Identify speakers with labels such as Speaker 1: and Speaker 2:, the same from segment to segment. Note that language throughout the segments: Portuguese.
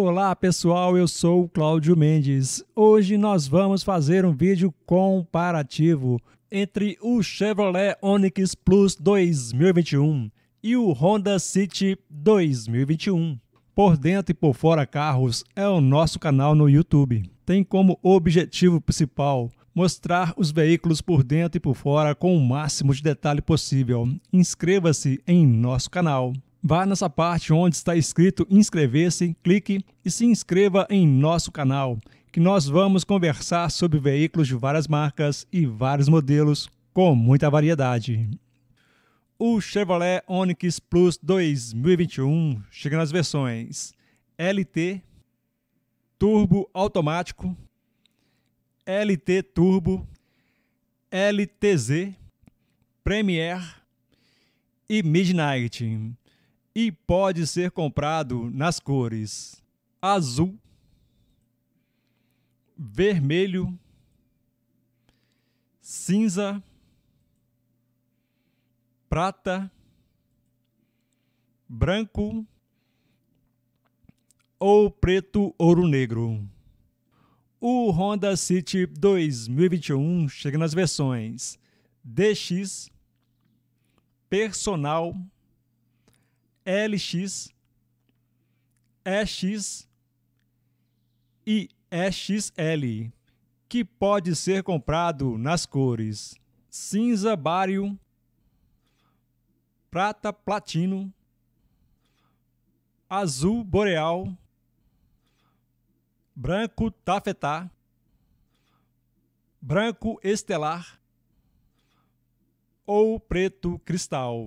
Speaker 1: Olá pessoal, eu sou o Cláudio Mendes. Hoje nós vamos fazer um vídeo comparativo entre o Chevrolet Onix Plus 2021 e o Honda City 2021. Por dentro e por fora carros é o nosso canal no YouTube. Tem como objetivo principal mostrar os veículos por dentro e por fora com o máximo de detalhe possível. Inscreva-se em nosso canal. Vá nessa parte onde está escrito inscrever-se, clique e se inscreva em nosso canal, que nós vamos conversar sobre veículos de várias marcas e vários modelos com muita variedade. O Chevrolet Onix Plus 2021 chega nas versões LT turbo automático, LT turbo, LTZ, Premier e Midnight e pode ser comprado nas cores azul, vermelho, cinza, prata, branco ou preto ouro negro. O Honda City 2021 chega nas versões DX, Personal LX, EX e EXL, que pode ser comprado nas cores cinza bário, prata platino, azul boreal, branco tafetá, branco estelar ou preto cristal.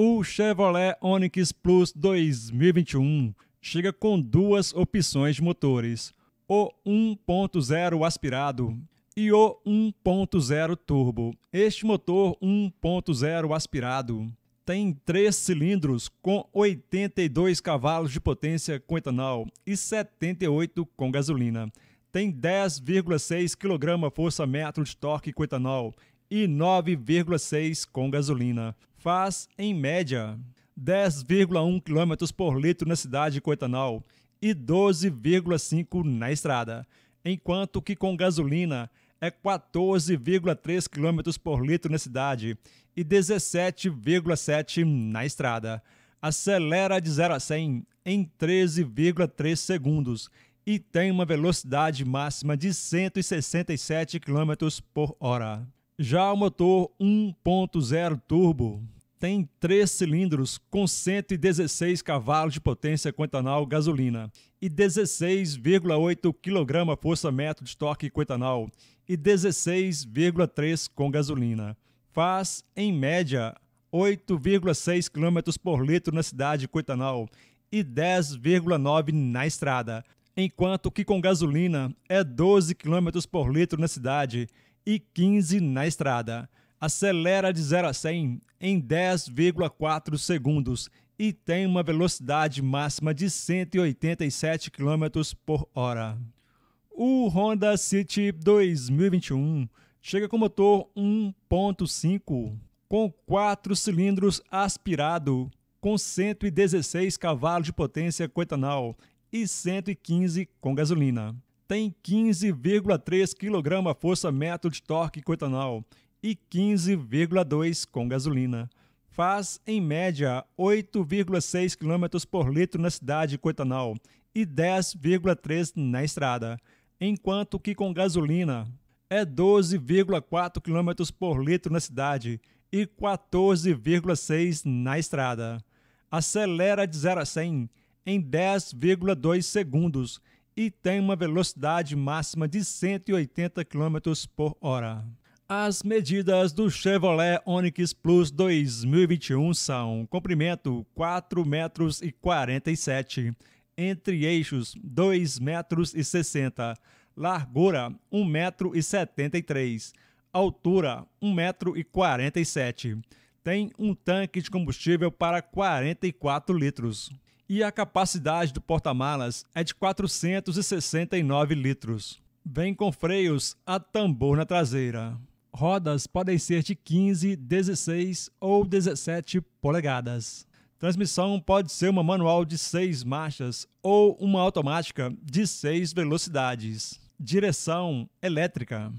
Speaker 1: O Chevrolet Onix Plus 2021 chega com duas opções de motores: o 1.0 aspirado e o 1.0 turbo. Este motor 1.0 aspirado tem três cilindros com 82 cavalos de potência com etanol e 78 com gasolina. Tem 10,6 kg força-metro de torque com etanol e 9,6 com gasolina faz, em média, 10,1 km por litro na cidade com etanol e 12,5 na estrada, enquanto que com gasolina é 14,3 km por litro na cidade e 17,7 na estrada. Acelera de 0 a 100 em 13,3 segundos e tem uma velocidade máxima de 167 km por hora. Já o motor 1.0 turbo tem três cilindros com 116 cavalos de potência quintanal gasolina e 16,8 kgfm de torque quintanal e 16,3 com gasolina. Faz, em média, 8,6 km por litro na cidade de Coitanal e 10,9 na estrada, enquanto que com gasolina é 12 km por litro na cidade e 15 na estrada. Acelera de 0 a 100 em 10,4 segundos e tem uma velocidade máxima de 187 km por hora. O Honda City 2021 chega com motor 1.5 com 4 cilindros aspirado, com 116 cavalos de potência com etanol e 115 com gasolina tem 15,3 kg força-metro de torque com etanol e 15,2 com gasolina. Faz, em média, 8,6 km por litro na cidade com etanol e 10,3 na estrada, enquanto que com gasolina é 12,4 km por litro na cidade e 14,6 na estrada. Acelera de 0 a 100 em 10,2 segundos e tem uma velocidade máxima de 180 km por hora. As medidas do Chevrolet Onix Plus 2021 são comprimento 4 metros e 47, entre eixos 2 metros e 60, largura 1 metro e 73, altura 1 metro e 47. Tem um tanque de combustível para 44 litros e a capacidade do porta-malas é de 469 litros. Vem com freios a tambor na traseira. Rodas podem ser de 15, 16 ou 17 polegadas. Transmissão pode ser uma manual de 6 marchas ou uma automática de 6 velocidades. Direção elétrica.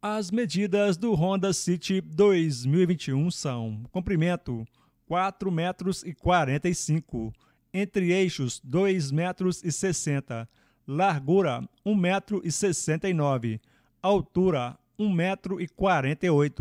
Speaker 1: As medidas do Honda City 2021 são: comprimento 4 metros e 45 metros entre eixos 2,60 metros largura 1,69 metro altura 1,48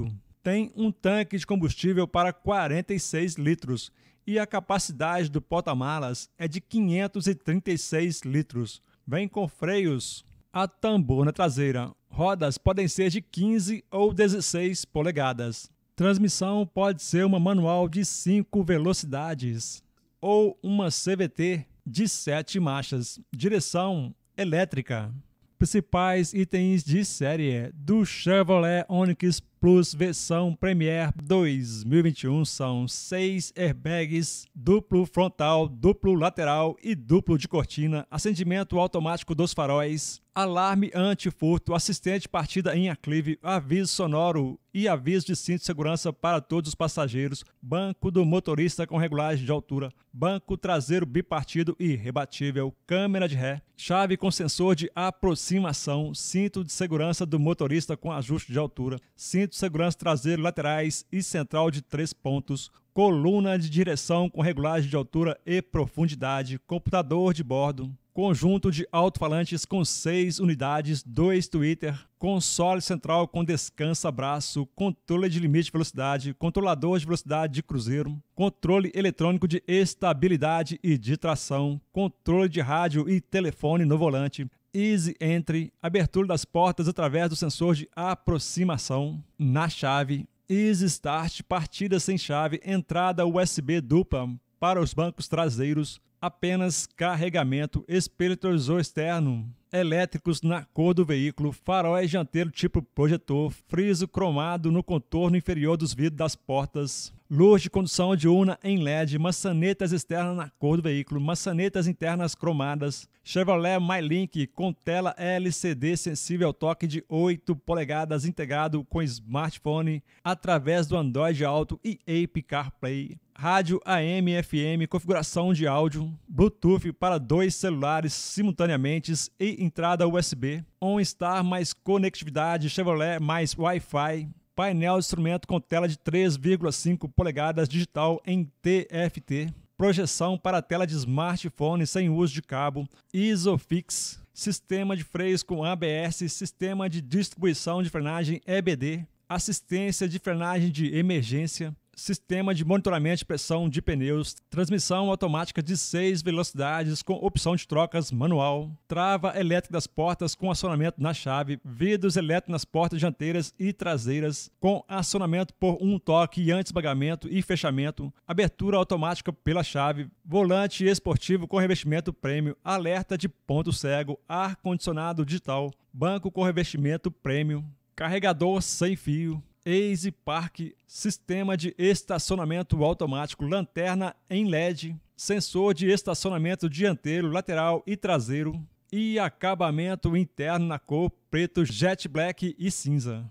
Speaker 1: metro Tem um tanque de combustível para 46 litros e a capacidade do porta-malas é de 536 litros. Vem com freios a tambor na traseira. Rodas podem ser de 15 ou 16 polegadas. Transmissão pode ser uma manual de 5 velocidades ou uma CVT de sete marchas, direção elétrica. Principais itens de série é do Chevrolet Onix Plus versão Premiere 2021 são seis airbags, duplo frontal, duplo lateral e duplo de cortina, acendimento automático dos faróis, alarme anti-furto, assistente partida em aclive, aviso sonoro e aviso de cinto de segurança para todos os passageiros, banco do motorista com regulagem de altura, banco traseiro bipartido e rebatível, câmera de ré, chave com sensor de aproximação, cinto de segurança do motorista com ajuste de altura, cinto de segurança traseiro, laterais e central de três pontos, coluna de direção com regulagem de altura e profundidade, computador de bordo, conjunto de alto-falantes com seis unidades, dois Twitter, console central com descansa-braço, controle de limite de velocidade, controlador de velocidade de cruzeiro, controle eletrônico de estabilidade e de tração, controle de rádio e telefone no volante, Easy Entry, abertura das portas através do sensor de aproximação na chave, Easy Start, partida sem chave, entrada USB dupla para os bancos traseiros, apenas carregamento, espelho retrovisor externo, elétricos na cor do veículo, faróis dianteiro tipo projetor, friso cromado no contorno inferior dos vidros das portas, luz de condução diurna em LED, maçanetas externas na cor do veículo, maçanetas internas cromadas, Chevrolet MyLink com tela LCD sensível ao toque de 8 polegadas integrado com smartphone através do Android Auto e Ape CarPlay, rádio AM FM, configuração de áudio, Bluetooth para dois celulares simultaneamente e entrada USB, OnStar mais conectividade Chevrolet mais Wi-Fi, painel de instrumento com tela de 3,5 polegadas digital em TFT, projeção para tela de smartphone sem uso de cabo, Isofix, sistema de freios com ABS, sistema de distribuição de frenagem EBD, assistência de frenagem de emergência, sistema de monitoramento de pressão de pneus, transmissão automática de seis velocidades com opção de trocas manual, trava elétrica das portas com acionamento na chave, vidros elétricos nas portas dianteiras e traseiras com acionamento por um toque antes pagamento e fechamento, abertura automática pela chave, volante esportivo com revestimento prêmio, alerta de ponto cego, ar-condicionado digital, banco com revestimento prêmio, carregador sem fio, Easy Park, sistema de estacionamento automático, lanterna em LED, sensor de estacionamento dianteiro, lateral e traseiro e acabamento interno na cor preto, jet black e cinza.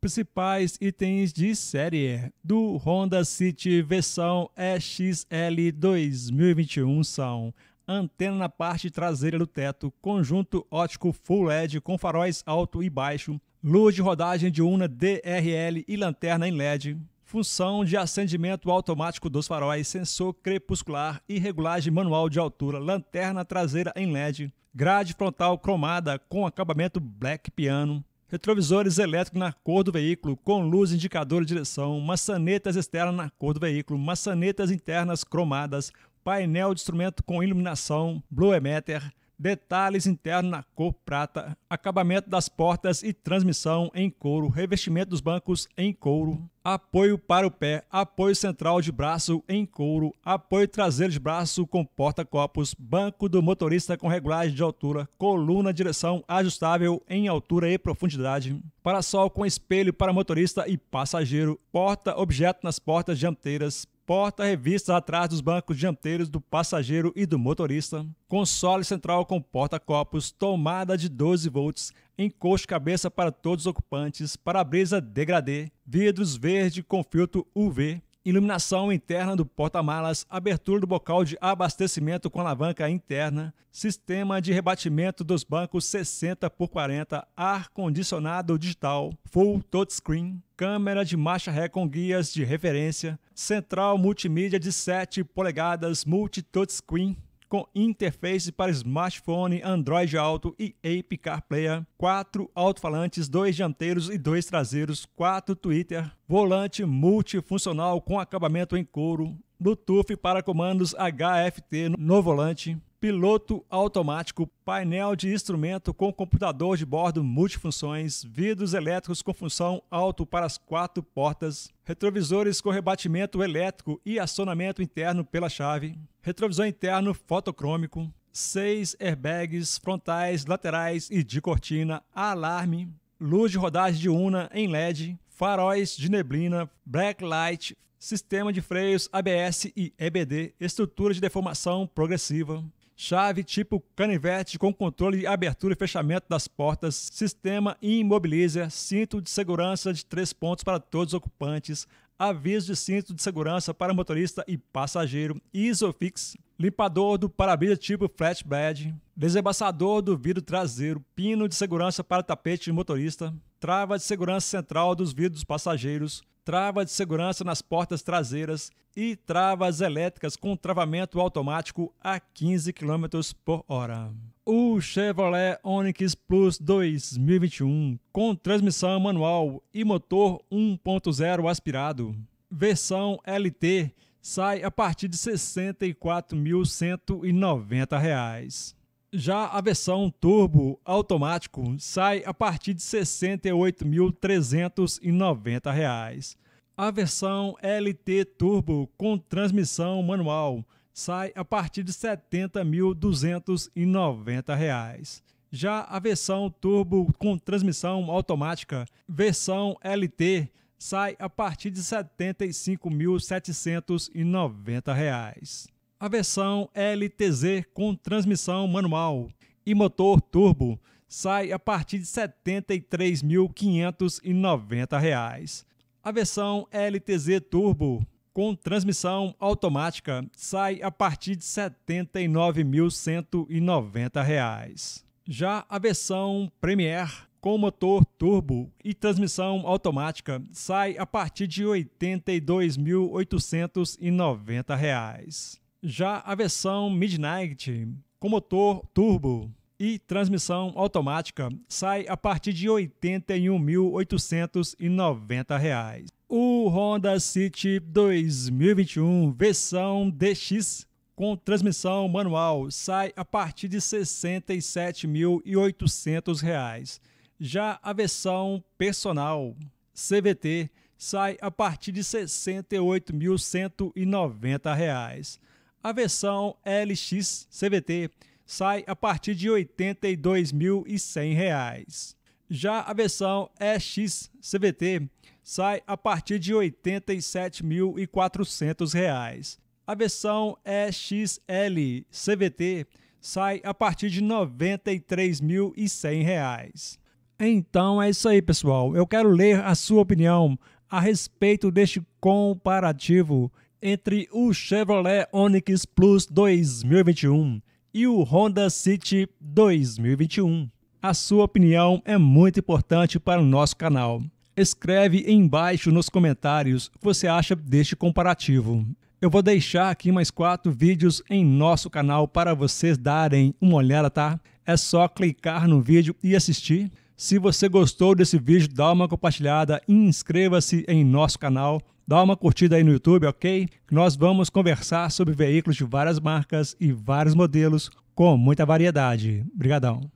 Speaker 1: Principais itens de série do Honda City versão EXL 2021 são antena na parte traseira do teto, conjunto ótico full LED com faróis alto e baixo, luz de rodagem de diurna DRL e lanterna em LED, função de acendimento automático dos faróis, sensor crepuscular e regulagem manual de altura, lanterna traseira em LED, grade frontal cromada com acabamento black piano, retrovisores elétricos na cor do veículo com luz indicador de direção, maçanetas externas na cor do veículo, maçanetas internas cromadas, painel de instrumento com iluminação, Blue emitter, detalhes internos na cor prata, acabamento das portas e transmissão em couro, revestimento dos bancos em couro, apoio para o pé, apoio central de braço em couro, apoio traseiro de braço com porta-copos, banco do motorista com regulagem de altura, coluna direção ajustável em altura e profundidade, parasol com espelho para motorista e passageiro, porta-objeto nas portas dianteiras, porta revistas atrás dos bancos dianteiros do passageiro e do motorista, console central com porta-copos, tomada de 12 volts, encosto cabeça para todos os ocupantes, para-brisa degradê, vidros verde com filtro UV, iluminação interna do porta-malas, abertura do bocal de abastecimento com alavanca interna, sistema de rebatimento dos bancos 60 por 40, ar-condicionado digital, full touchscreen, câmera de marcha ré com guias de referência, central multimídia de 7 polegadas multi-touchscreen, com interface para smartphone, Android Auto e Ape CarPlay, quatro alto-falantes, dois dianteiros e dois traseiros, quatro Twitter, volante multifuncional com acabamento em couro, Bluetooth para comandos HFT no volante, piloto automático, painel de instrumento com computador de bordo multifunções, vidros elétricos com função alto para as quatro portas, retrovisores com rebatimento elétrico e acionamento interno pela chave, retrovisor interno fotocrômico, seis airbags frontais, laterais e de cortina, alarme, luz de rodagem de una em LED, faróis de neblina, light, sistema de freios ABS e EBD, estrutura de deformação progressiva, chave tipo canivete com controle de abertura e fechamento das portas, sistema imobilizer, cinto de segurança de três pontos para todos os ocupantes, aviso de cinto de segurança para motorista e passageiro, Isofix, limpador do para-brisa tipo flatbed, desembaçador do vidro traseiro, pino de segurança para tapete de motorista, trava de segurança central dos vidros passageiros, trava de segurança nas portas traseiras e travas elétricas com travamento automático a 15 km por hora. O Chevrolet Onix Plus 2021 com transmissão manual e motor 1.0 aspirado, versão LT, sai a partir de R$ 64.190. Já a versão turbo automático sai a partir de R$ 68.390. A versão LT turbo com transmissão manual sai a partir de R$ 70.290. Já a versão turbo com transmissão automática, versão LT, sai a partir de R$ 75.790 a versão LTZ com transmissão manual e motor turbo sai a partir de R$ 73.590. A versão LTZ Turbo com transmissão automática sai a partir de R$ 79.190. Já a versão Premier com motor turbo e transmissão automática sai a partir de R$ 82.890. Já a versão Midnight, com motor turbo e transmissão automática, sai a partir de R$ 81.890. O Honda City 2021 versão DX com transmissão manual sai a partir de R$ 67.800. Já a versão personal CVT sai a partir de R$ 68.190 a versão LX CVT sai a partir de R$ 82.100. Já a versão EX CVT sai a partir de R$ 87.400. A versão EXL CVT sai a partir de R$ 93.100. Então é isso aí, pessoal. Eu quero ler a sua opinião a respeito deste comparativo entre o Chevrolet Onix Plus 2021 e o Honda City 2021. A sua opinião é muito importante para o nosso canal. Escreve embaixo nos comentários o que você acha deste comparativo. Eu vou deixar aqui mais quatro vídeos em nosso canal para vocês darem uma olhada, tá? É só clicar no vídeo e assistir. Se você gostou desse vídeo, dá uma compartilhada e inscreva-se em nosso canal Dá uma curtida aí no YouTube, ok? Nós vamos conversar sobre veículos de várias marcas e vários modelos com muita variedade. Obrigadão.